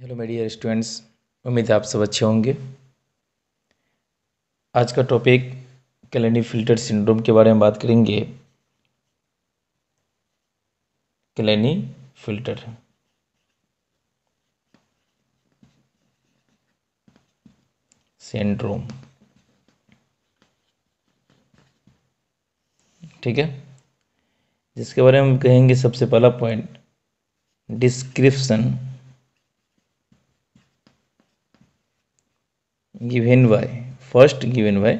hello my dear students उम्मीद है आप सब अच्छे होंगे आज का टॉपिक कैलेंडी फिल्टर सिंड्रोम के बारे में बात करेंगे कैलेनी फिल्टर सिंड्रोम ठीक है जिसके बारे में हम कहेंगे सबसे पहला point description given by first given by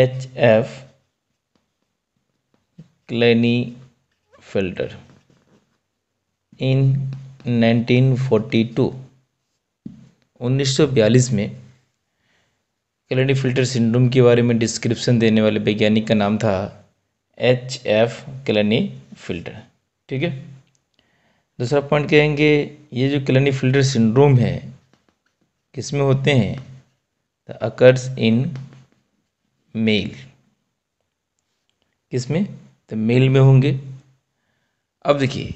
H F Klinefelter in 1942 1942 में क्लेनी फिल्टर सिंड्रोम के बारे में डिस्क्रिप्शन देने वाले वैज्ञानिक का नाम था एच एफ क्लेनी फिल्टर ठीक है दूसरा पॉइंट कहेंगे ये जो क्लेनी फिल्टर सिंड्रोम है किस में होते हैं द अकर्स इन मेल किस में तो मेल में होंगे अब देखिए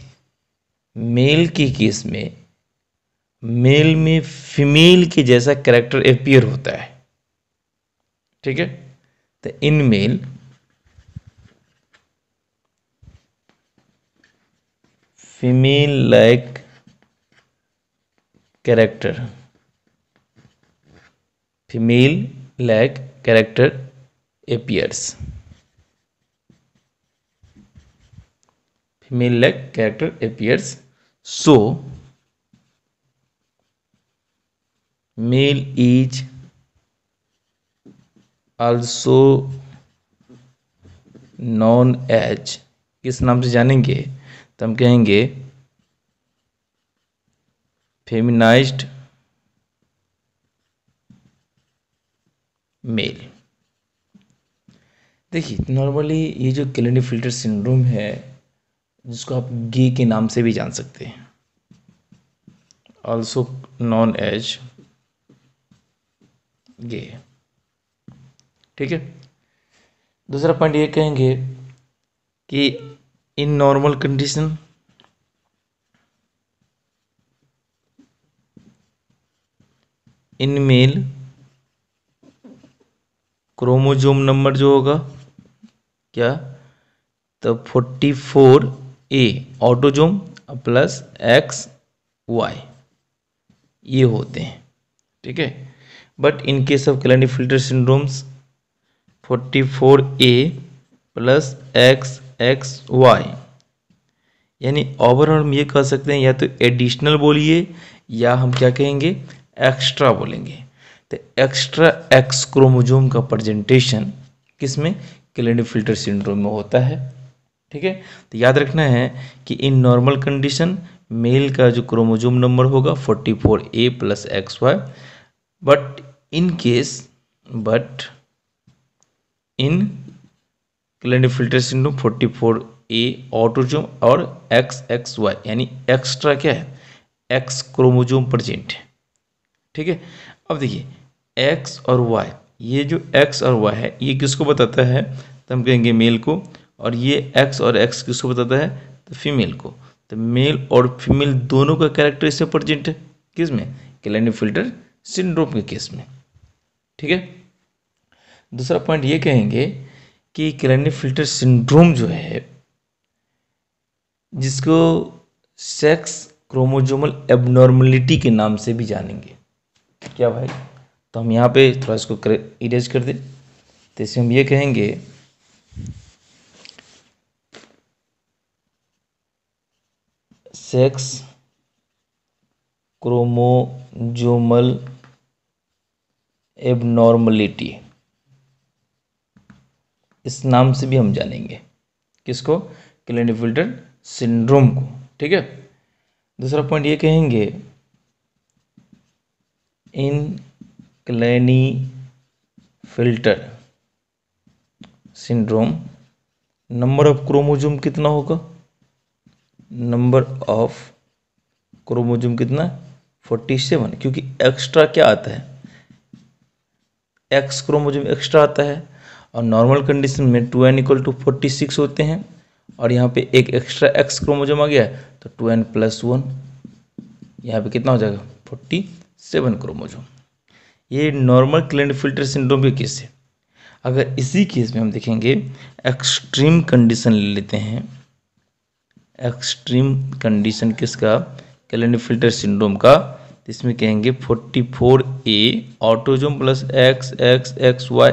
मेल के केस में मेल में फीमेल के जैसा कैरेक्टर अपियर होता है ठीक है तो in male female like character female like character appears female like character appears so male is also known as किस नाम से जानेंगे तो हम कहेंगे फेमिनाइज्ड मेल देखिए नॉर्मली ये जो कैलेंडर फिल्टर सिंड्रोम है जिसको आप गे के नाम से भी जान सकते हैं ऑल्सो नॉन एज गे ठीक है दूसरा पॉइंट ये कहेंगे कि in normal condition in male chromosome number जो होगा क्या तो forty four A autosome plus X Y ये होते हैं ठीक है but in case of Klinefelter syndromes forty four A plus X X Y यानी ओवरऑल हम ये कह सकते हैं या तो एडिशनल बोलिए या हम क्या कहेंगे एक्स्ट्रा बोलेंगे तो एक्स्ट्रा एक्स क्रोमोजोम का प्रेजेंटेशन किस में क्लैंड फिल्टर सिंड्रोम में होता है ठीक है तो याद रखना है कि इन नॉर्मल कंडीशन मेल का जो क्रोमोजोम नंबर होगा forty four A plus X Y but in case but in Klinefelter syndrome forty four A autosome और एक्स एक्स वाई यानी एक्स्ट्रा क्या है एक्स क्रोमोजोम प्रजेंट है ठीक है अब देखिए एक्स और वाई ये जो एक्स और वाई है ये किसको बताता है तो हम कहेंगे मेल को और ये एक्स और एक्स किसको बताता है तो फीमेल को तो मेल और फीमेल दोनों का कैरेक्टर इसमें प्रजेंट है किस में कैलेंडर फिल्टर सिंड्रोम के केस में ठीक है दूसरा पॉइंट ये कहेंगे कि कैलेंडर फिल्टर सिंड्रोम जो है जिसको सेक्स क्रोमोजोमल एबनॉर्मलिटी के नाम से भी जानेंगे क्या भाई तो हम यहाँ पे थोड़ा इसको इरेज कर दें तो इसे हम ये कहेंगे सेक्स क्रोमोजोमल एबनॉर्मलिटी इस नाम से भी हम जानेंगे किसको क्लिनिफिल्टर सिंड्रोम को ठीक है दूसरा पॉइंट ये कहेंगे filter syndrome number of chromosome कितना होगा नंबर ऑफ क्रोमोजोम कितना फोर्टी सेवन क्योंकि एक्स्ट्रा क्या आता है एक्स क्रोमोजोम एक्स्ट्रा आता है और नॉर्मल कंडीशन में two N equal to forty six होते हैं और यहाँ पे एक एक्स्ट्रा एक्स क्रोमोजोम आ गया तो टू एन प्लस वन यहाँ पे कितना हो जाएगा फोर्टी सेवन क्रोमोजोम ये नॉर्मल क्लेंड फिल्टर सिंड्रोम के केस है अगर इसी केस में हम देखेंगे एक्सट्रीम कंडीशन ले लेते हैं एक्सट्रीम कंडीशन किसका क्लेंड फिल्टर सिंड्रोम का इसमें कहेंगे forty four A autosome plus X X X Y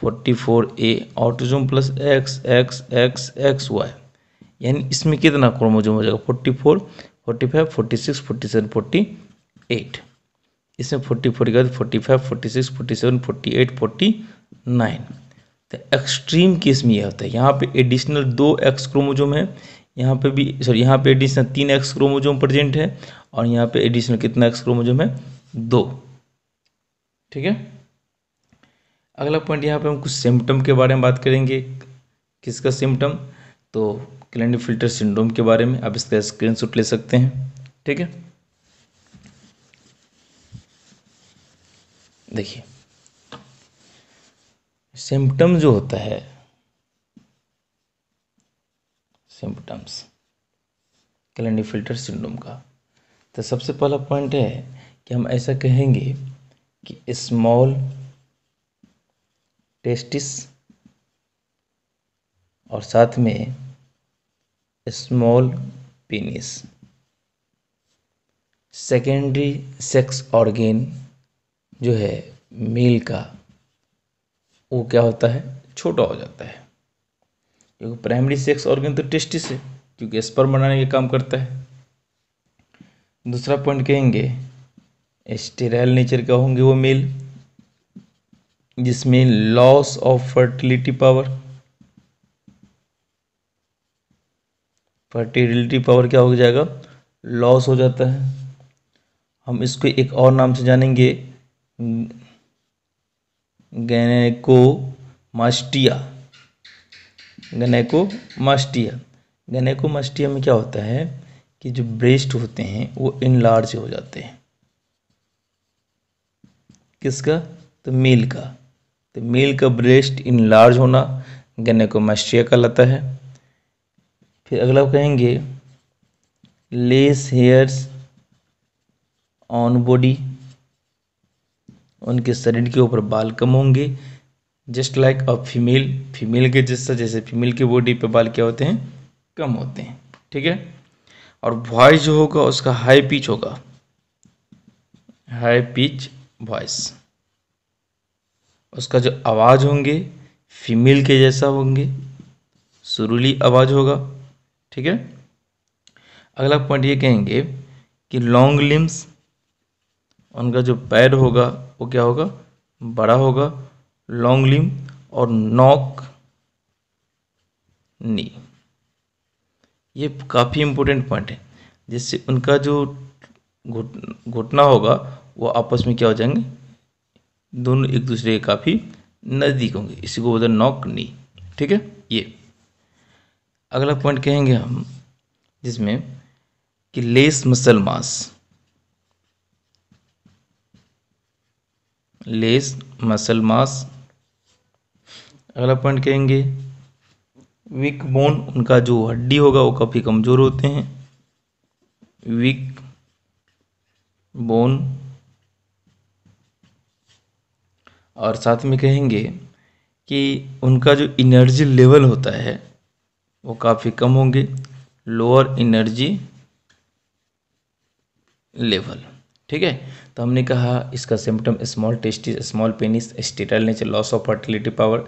forty four A autosome plus X X X X Y यानी इसमें कितना क्रोमोजोम हो जाएगा forty four forty five forty six forty seven forty eight इसमें forty four के बाद forty five forty six forty seven forty eight forty nine तो extreme case में यह होता है यहाँ पे एडिशनल दो एक्स क्रोमोजोम है यहाँ पे भी सॉरी यहाँ पे एडिशनल तीन एक्स क्रोमोजोम प्रेजेंट है और यहाँ पे एडिशनल कितना एक्स क्रोमोजोम है दो ठीक है अगला पॉइंट यहाँ पे हम कुछ सिम्टम के बारे में बात करेंगे किसका सिम्टम तो क्लैंडी फिल्टर सिंड्रोम के बारे में आप इसका स्क्रीनशॉट ले सकते हैं ठीक है देखिए सिम्टम जो होता है सिम्टम्स कैलेंडी फिल्टर सिंड्रोम का तो सबसे पहला पॉइंट है कि हम ऐसा कहेंगे कि स्मॉल टेस्टिस और साथ में small penis secondary sex organ जो है मेल का वो क्या होता है छोटा हो जाता है क्योंकि प्राइमरी सेक्स ऑर्गन तो टेस्टिस है क्योंकि स्पर्म बनाने का काम करता है दूसरा पॉइंट कहेंगे स्टेराइल नेचर का होंगे वो मेल जिसमें loss of fertility power fertility power क्या हो जाएगा लॉस हो जाता है हम इसको एक और नाम से जानेंगे गैनेकोमास्टिया गनेकोमास्टिया गनेकोमास्टिया में क्या होता है कि जो ब्रेस्ट होते हैं वो इनलार्ज हो जाते हैं किसका तो मेल का तो मेल का ब्रेस्ट इनलार्ज होना गनेकोमास्टिया कहलाता है फिर अगला कहेंगे लेस हेयर्स ऑन बॉडी उनके शरीर के ऊपर बाल कम होंगे just like a female female के जैसा जैसे फीमेल के बॉडी पे बाल क्या होते हैं कम होते हैं ठीक है और वॉइस जो होगा उसका हाई पिच होगा हाई पिच वॉइस उसका जो आवाज़ होंगे फीमेल के जैसा होंगे सुरुली आवाज़ होगा ठीक है अगला पॉइंट ये कहेंगे कि लॉन्ग लिम्स उनका जो पैर होगा वो क्या होगा बड़ा होगा लॉन्ग लिम और नॉक नी ये काफ़ी इम्पोर्टेंट पॉइंट है जिससे उनका जो घुट घुटना होगा वो आपस में क्या हो जाएंगे दोनों एक दूसरे के काफ़ी नज़दीक होंगे इसी को बोलते हैं नॉक नी ठीक है ये अगला पॉइंट कहेंगे हम जिसमें कि less muscle mass less muscle mass अगला पॉइंट कहेंगे वीक बोन उनका जो हड्डी होगा वो काफ़ी कमज़ोर होते हैं वीक बोन और साथ में कहेंगे कि उनका जो एनर्जी लेवल होता है वो काफ़ी कम होंगे लोअर एनर्जी लेवल ठीक है तो हमने कहा इसका symptom small testis small penis sterile nature loss of fertility power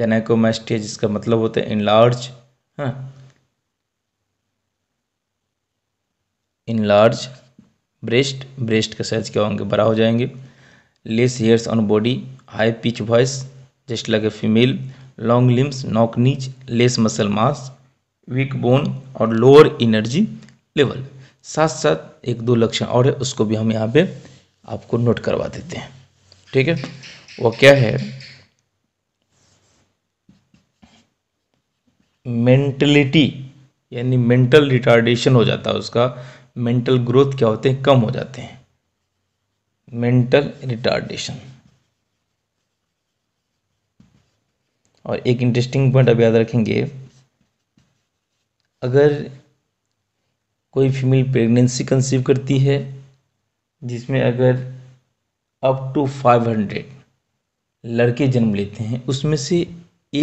gynaecomastia जिसका मतलब होता है इनलार्ज हाँ इनलार्ज ब्रेस्ट ब्रेस्ट का साइज क्या होंगे बड़ा हो जाएंगे less hairs on body high pitch voice just like a female long limbs knock knees less muscle mass weak bone और लोअर एनर्जी लेवल साथ साथ एक दो लक्षण और है उसको भी हम यहाँ पे आपको नोट करवा देते हैं ठीक है वो क्या है मेंटलिटी यानी मेंटल रिटार्डेशन हो जाता है उसका मेंटल ग्रोथ क्या होते हैं कम हो जाते हैं मेंटल रिटार्डेशन और एक इंटरेस्टिंग पॉइंट अब याद रखेंगे अगर कोई फीमेल प्रेगनेंसी कंसीव करती है जिसमें अगर अप टू फाइव हंड्रेड लड़के जन्म लेते हैं उसमें से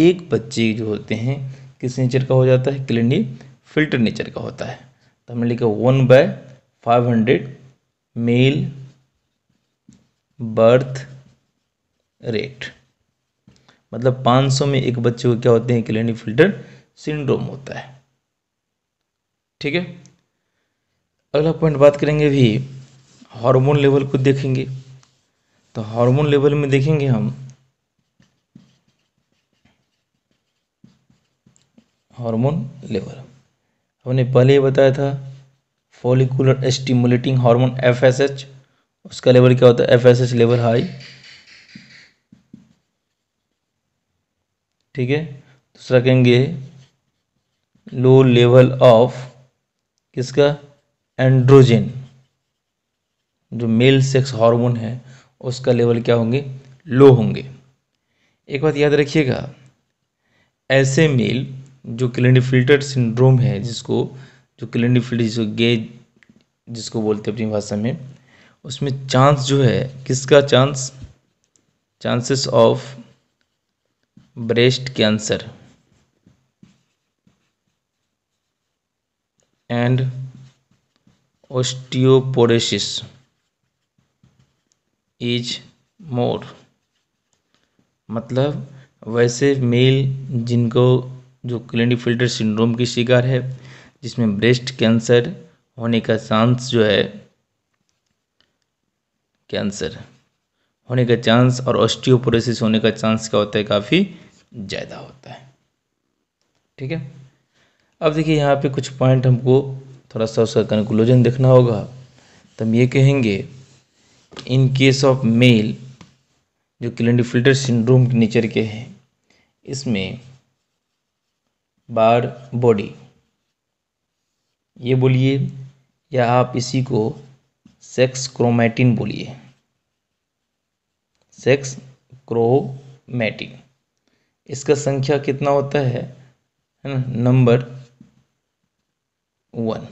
एक बच्चे जो होते हैं किस नेचर का हो जाता है क्लिनी फिल्टर नेचर का होता है तो हमने लिखा one by five hundred male birth rate मतलब 500 में एक बच्चे को क्या होते हैं क्लिनिक फिल्टर सिंड्रोम होता है ठीक है अगला पॉइंट बात करेंगे भी हार्मोन लेवल को देखेंगे तो हार्मोन लेवल में देखेंगे हम हार्मोन लेवल हमने पहले ही बताया था फॉलिकुलर स्टिमुलेटिंग हार्मोन एफएसएच उसका लेवल क्या होता है एफएसएच लेवल हाई ठीक है दूसरा कहेंगे लो लेवल ऑफ किसका एंड्रोजन जो मेल सेक्स हार्मोन है उसका लेवल क्या होंगे लो होंगे एक बात याद रखिएगा ऐसे मेल जो क्लिनिफिल्टर सिंड्रोम है जिसको जो क्लिनिफिल्टर जिसको गे जिसको बोलते हैं अपनी भाषा में उसमें चांस जो है किसका chance chances of breast cancer and osteoporosis is more मतलब वैसे मेल जिनको जो क्लिनिक फिल्टर सिंड्रोम की शिकार है जिसमें ब्रेस्ट कैंसर होने का चांस जो है कैंसर होने का चांस और ऑस्टियोपोरोसिस होने का चांस क्या होता है काफ़ी ज़्यादा होता है ठीक है अब देखिए यहाँ पे कुछ पॉइंट हमको थोड़ा सा उसका कंक्लूजन देखना होगा तो हम ये कहेंगे इन केस ऑफ मेल जो फिल्टर सिंड्रोम के नेचर के हैं इसमें बार बॉडी ये बोलिए या आप इसी को सेक्स क्रोमैटिन बोलिए सेक्स क्रोमैटिन इसका संख्या कितना होता है है ना नंबर वन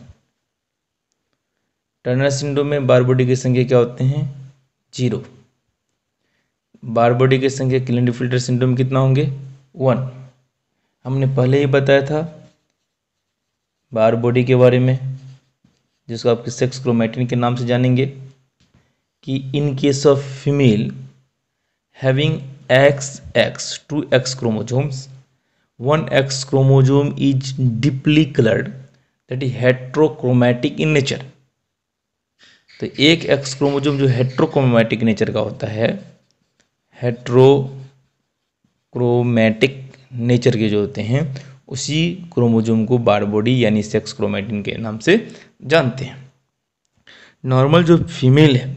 टर्नर सिंड्रोम में बारबोडी की संख्या क्या होते हैं जीरो बारबोडी की संख्या क्लिन फिल्टर सिंड्रोम कितना होंगे वन हमने पहले ही बताया था बार बॉडी के बारे में जिसको आप सेक्स क्रोमेटिन के नाम से जानेंगे कि in case of female having X X two X chromosomes one X chromosome is deeply coloured that is heterochromatic in nature तो एक एक्स क्रोमोजोम जो हेट्रोक्रोमेटिक नेचर का होता है हेट्रोक्रोमैटिक नेचर के जो होते हैं उसी क्रोमोजोम को बॉडी यानी सेक्स क्रोमेटिन के नाम से जानते हैं नॉर्मल जो फीमेल है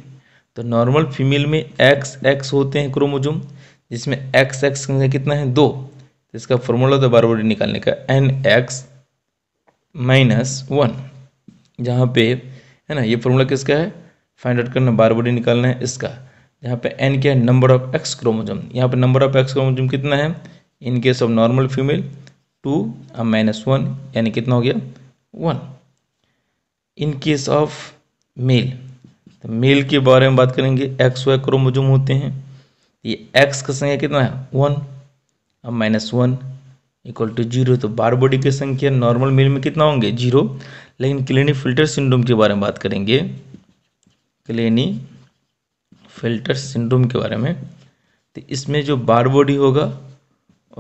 तो नॉर्मल फीमेल में एक्स एक्स होते हैं क्रोमोजोम जिसमें एक्स एक्स संख्या कितना है दो तो इसका फॉर्मूला तो बारबोडी निकालने का एन एक्स माइनस वन जहाँ पे है ना ये फॉर्मूला किसका है फाइंड आउट करना बार बॉडी निकालना है इसका यहाँ पे एन क्या है नंबर ऑफ एक्स क्रोमोजोम यहाँ पे नंबर ऑफ एक्स क्रोमोजोम कितना है in case of normal female two और माइनस वन यानी कितना हो गया one in case of male तो मेल के बारे में बात करेंगे एक्स वाई क्रोमोजोम होते हैं ये एक्स का संख्या कितना है वन और minus one equal to zero तो बार बॉडी के संख्या नॉर्मल मेल में कितना होंगे जीरो लेकिन क्लिनी फिल्टर सिंड्रोम के बारे में बात करेंगे क्लिनी फिल्टर सिंड्रोम के बारे में तो इसमें जो बार बॉडी होगा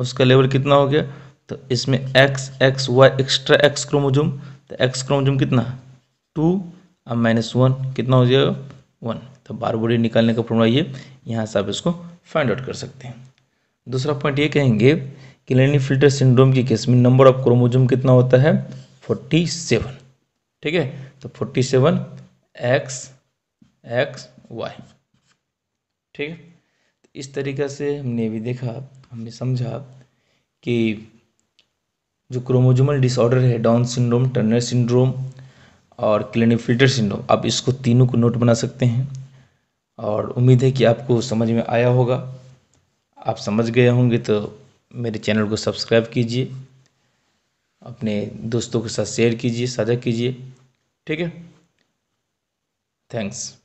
उसका लेवल कितना हो गया तो इसमें X X Y extra X chromosome तो एक्स क्रोमोजोम कितना टू अब माइनस वन कितना हो जाएगा वन तो बार बॉडी निकालने का फॉर्मूला ये यहाँ से आप इसको फाइंड आउट कर सकते हैं दूसरा पॉइंट ये कहेंगे क्लिनली फिल्टर सिंड्रोम की केस में नंबर ऑफ क्रोमोजोम कितना होता है फोर्टी सेवन ठीक है तो forty seven X X Y ठीक है तो इस तरीक़ा से हमने भी देखा हमने समझा कि जो क्रोमोजोमल डिसऑर्डर है डाउन सिंड्रोम टर्नर सिंड्रोम और फिल्टर सिंड्रोम आप इसको तीनों को नोट बना सकते हैं और उम्मीद है कि आपको समझ में आया होगा आप समझ गए होंगे तो मेरे चैनल को सब्सक्राइब कीजिए अपने दोस्तों के साथ शेयर कीजिए साझा कीजिए ठीक है थैंक्स